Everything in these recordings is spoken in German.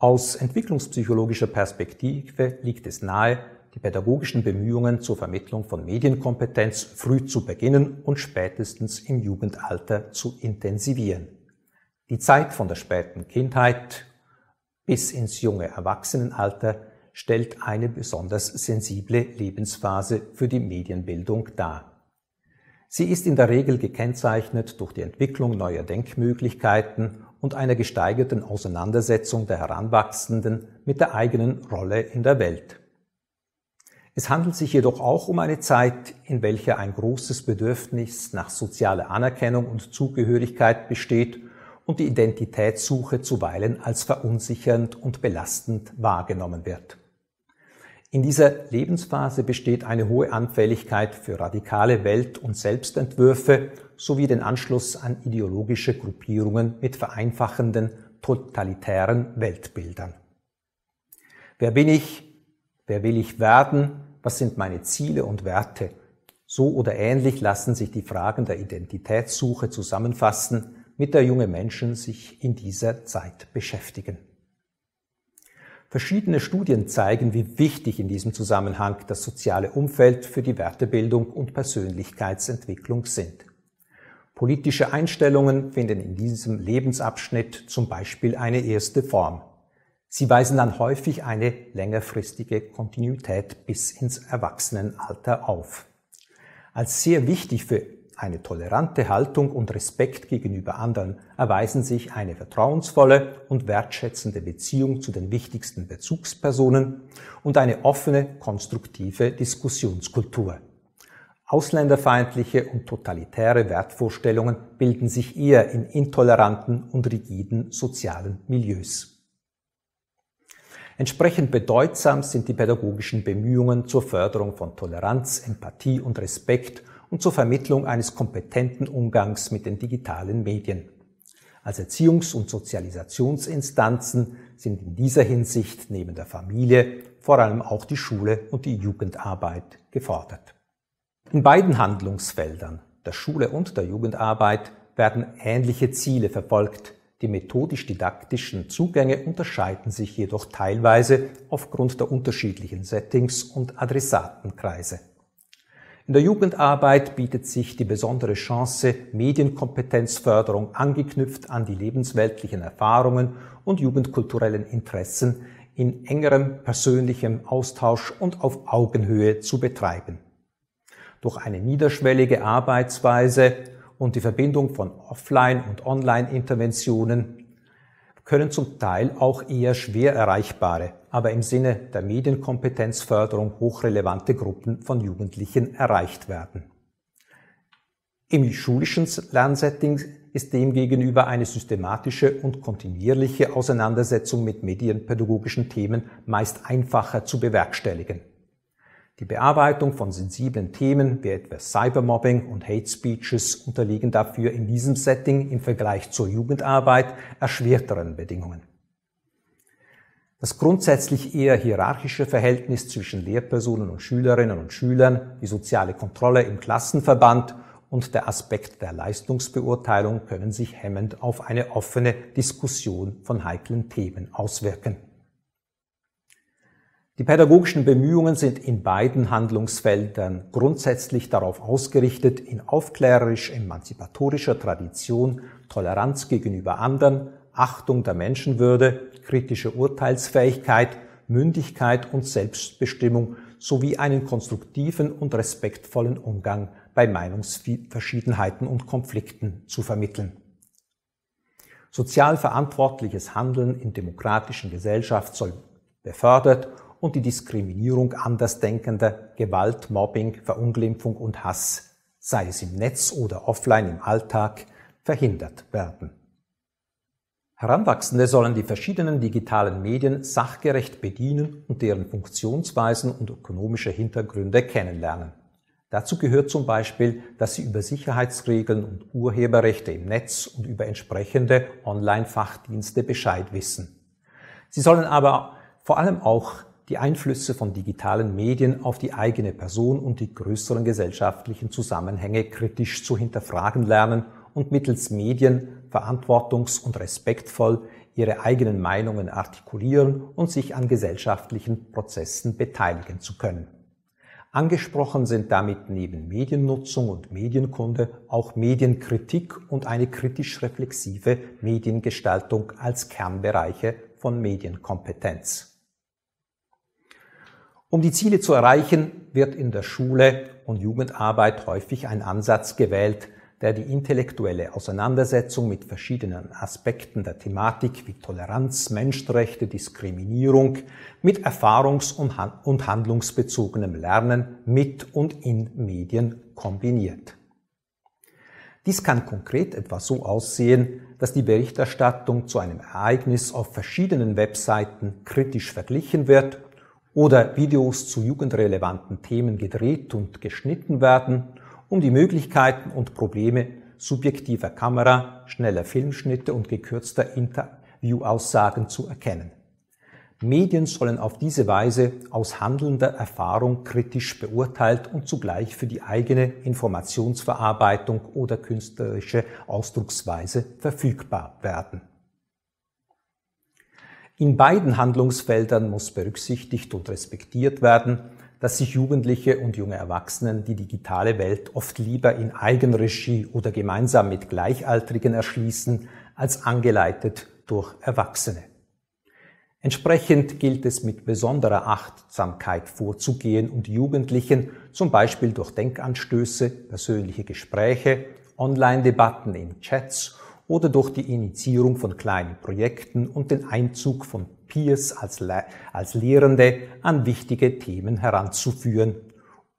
Aus entwicklungspsychologischer Perspektive liegt es nahe, die pädagogischen Bemühungen zur Vermittlung von Medienkompetenz früh zu beginnen und spätestens im Jugendalter zu intensivieren. Die Zeit von der späten Kindheit bis ins junge Erwachsenenalter stellt eine besonders sensible Lebensphase für die Medienbildung dar. Sie ist in der Regel gekennzeichnet durch die Entwicklung neuer Denkmöglichkeiten und einer gesteigerten Auseinandersetzung der Heranwachsenden mit der eigenen Rolle in der Welt. Es handelt sich jedoch auch um eine Zeit, in welcher ein großes Bedürfnis nach sozialer Anerkennung und Zugehörigkeit besteht und die Identitätssuche zuweilen als verunsichernd und belastend wahrgenommen wird. In dieser Lebensphase besteht eine hohe Anfälligkeit für radikale Welt- und Selbstentwürfe sowie den Anschluss an ideologische Gruppierungen mit vereinfachenden, totalitären Weltbildern. Wer bin ich? Wer will ich werden? Was sind meine Ziele und Werte? So oder ähnlich lassen sich die Fragen der Identitätssuche zusammenfassen, mit der junge Menschen sich in dieser Zeit beschäftigen. Verschiedene Studien zeigen, wie wichtig in diesem Zusammenhang das soziale Umfeld für die Wertebildung und Persönlichkeitsentwicklung sind. Politische Einstellungen finden in diesem Lebensabschnitt zum Beispiel eine erste Form. Sie weisen dann häufig eine längerfristige Kontinuität bis ins Erwachsenenalter auf. Als sehr wichtig für eine tolerante Haltung und Respekt gegenüber anderen erweisen sich eine vertrauensvolle und wertschätzende Beziehung zu den wichtigsten Bezugspersonen und eine offene, konstruktive Diskussionskultur. Ausländerfeindliche und totalitäre Wertvorstellungen bilden sich eher in intoleranten und rigiden sozialen Milieus. Entsprechend bedeutsam sind die pädagogischen Bemühungen zur Förderung von Toleranz, Empathie und Respekt und zur Vermittlung eines kompetenten Umgangs mit den digitalen Medien. Als Erziehungs- und Sozialisationsinstanzen sind in dieser Hinsicht neben der Familie vor allem auch die Schule und die Jugendarbeit gefordert. In beiden Handlungsfeldern, der Schule und der Jugendarbeit, werden ähnliche Ziele verfolgt. Die methodisch-didaktischen Zugänge unterscheiden sich jedoch teilweise aufgrund der unterschiedlichen Settings und Adressatenkreise. In der Jugendarbeit bietet sich die besondere Chance, Medienkompetenzförderung angeknüpft an die lebensweltlichen Erfahrungen und jugendkulturellen Interessen in engerem persönlichem Austausch und auf Augenhöhe zu betreiben. Durch eine niederschwellige Arbeitsweise und die Verbindung von Offline- und Online-Interventionen können zum Teil auch eher schwer erreichbare aber im Sinne der Medienkompetenzförderung hochrelevante Gruppen von Jugendlichen erreicht werden. Im schulischen Lernsetting ist demgegenüber eine systematische und kontinuierliche Auseinandersetzung mit medienpädagogischen Themen meist einfacher zu bewerkstelligen. Die Bearbeitung von sensiblen Themen wie etwa Cybermobbing und Hate Speeches unterliegen dafür in diesem Setting im Vergleich zur Jugendarbeit erschwerteren Bedingungen. Das grundsätzlich eher hierarchische Verhältnis zwischen Lehrpersonen und Schülerinnen und Schülern, die soziale Kontrolle im Klassenverband und der Aspekt der Leistungsbeurteilung können sich hemmend auf eine offene Diskussion von heiklen Themen auswirken. Die pädagogischen Bemühungen sind in beiden Handlungsfeldern grundsätzlich darauf ausgerichtet, in aufklärerisch-emanzipatorischer Tradition Toleranz gegenüber anderen Achtung der Menschenwürde, kritische Urteilsfähigkeit, Mündigkeit und Selbstbestimmung sowie einen konstruktiven und respektvollen Umgang bei Meinungsverschiedenheiten und Konflikten zu vermitteln. Sozial verantwortliches Handeln in demokratischen Gesellschaft soll befördert und die Diskriminierung Andersdenkender, Gewalt, Mobbing, Verunglimpfung und Hass, sei es im Netz oder offline im Alltag, verhindert werden. Heranwachsende sollen die verschiedenen digitalen Medien sachgerecht bedienen und deren Funktionsweisen und ökonomische Hintergründe kennenlernen. Dazu gehört zum Beispiel, dass sie über Sicherheitsregeln und Urheberrechte im Netz und über entsprechende Online-Fachdienste Bescheid wissen. Sie sollen aber vor allem auch die Einflüsse von digitalen Medien auf die eigene Person und die größeren gesellschaftlichen Zusammenhänge kritisch zu hinterfragen lernen und mittels Medien verantwortungs- und respektvoll ihre eigenen Meinungen artikulieren und sich an gesellschaftlichen Prozessen beteiligen zu können. Angesprochen sind damit neben Mediennutzung und Medienkunde auch Medienkritik und eine kritisch-reflexive Mediengestaltung als Kernbereiche von Medienkompetenz. Um die Ziele zu erreichen, wird in der Schule und Jugendarbeit häufig ein Ansatz gewählt, der die intellektuelle Auseinandersetzung mit verschiedenen Aspekten der Thematik wie Toleranz, Menschenrechte, Diskriminierung mit erfahrungs- und handlungsbezogenem Lernen mit und in Medien kombiniert. Dies kann konkret etwa so aussehen, dass die Berichterstattung zu einem Ereignis auf verschiedenen Webseiten kritisch verglichen wird oder Videos zu jugendrelevanten Themen gedreht und geschnitten werden um die Möglichkeiten und Probleme subjektiver Kamera, schneller Filmschnitte und gekürzter Interviewaussagen zu erkennen. Medien sollen auf diese Weise aus handelnder Erfahrung kritisch beurteilt und zugleich für die eigene Informationsverarbeitung oder künstlerische Ausdrucksweise verfügbar werden. In beiden Handlungsfeldern muss berücksichtigt und respektiert werden, dass sich Jugendliche und junge Erwachsenen die digitale Welt oft lieber in Eigenregie oder gemeinsam mit Gleichaltrigen erschließen, als angeleitet durch Erwachsene. Entsprechend gilt es mit besonderer Achtsamkeit vorzugehen und Jugendlichen zum Beispiel durch Denkanstöße, persönliche Gespräche, Online-Debatten in Chats oder durch die Initiierung von kleinen Projekten und den Einzug von Peers als, Le als Lehrende an wichtige Themen heranzuführen,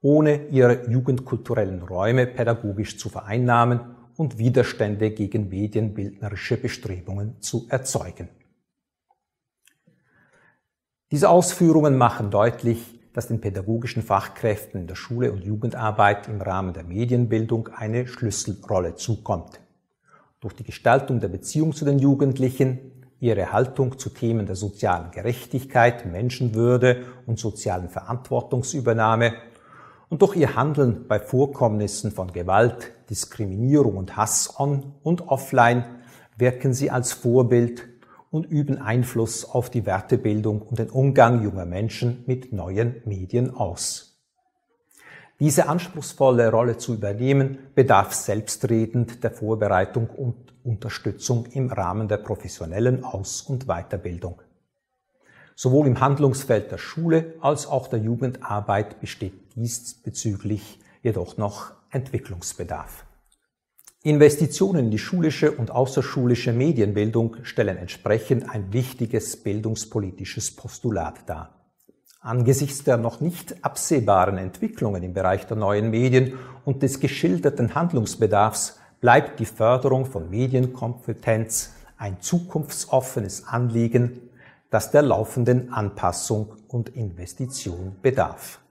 ohne ihre jugendkulturellen Räume pädagogisch zu vereinnahmen und Widerstände gegen medienbildnerische Bestrebungen zu erzeugen. Diese Ausführungen machen deutlich, dass den pädagogischen Fachkräften in der Schule und Jugendarbeit im Rahmen der Medienbildung eine Schlüsselrolle zukommt. Durch die Gestaltung der Beziehung zu den Jugendlichen, ihre Haltung zu Themen der sozialen Gerechtigkeit, Menschenwürde und sozialen Verantwortungsübernahme und durch ihr Handeln bei Vorkommnissen von Gewalt, Diskriminierung und Hass on und offline wirken sie als Vorbild und üben Einfluss auf die Wertebildung und den Umgang junger Menschen mit neuen Medien aus. Diese anspruchsvolle Rolle zu übernehmen, bedarf selbstredend der Vorbereitung und Unterstützung im Rahmen der professionellen Aus- und Weiterbildung. Sowohl im Handlungsfeld der Schule als auch der Jugendarbeit besteht diesbezüglich jedoch noch Entwicklungsbedarf. Investitionen in die schulische und außerschulische Medienbildung stellen entsprechend ein wichtiges bildungspolitisches Postulat dar. Angesichts der noch nicht absehbaren Entwicklungen im Bereich der neuen Medien und des geschilderten Handlungsbedarfs bleibt die Förderung von Medienkompetenz ein zukunftsoffenes Anliegen, das der laufenden Anpassung und Investition bedarf.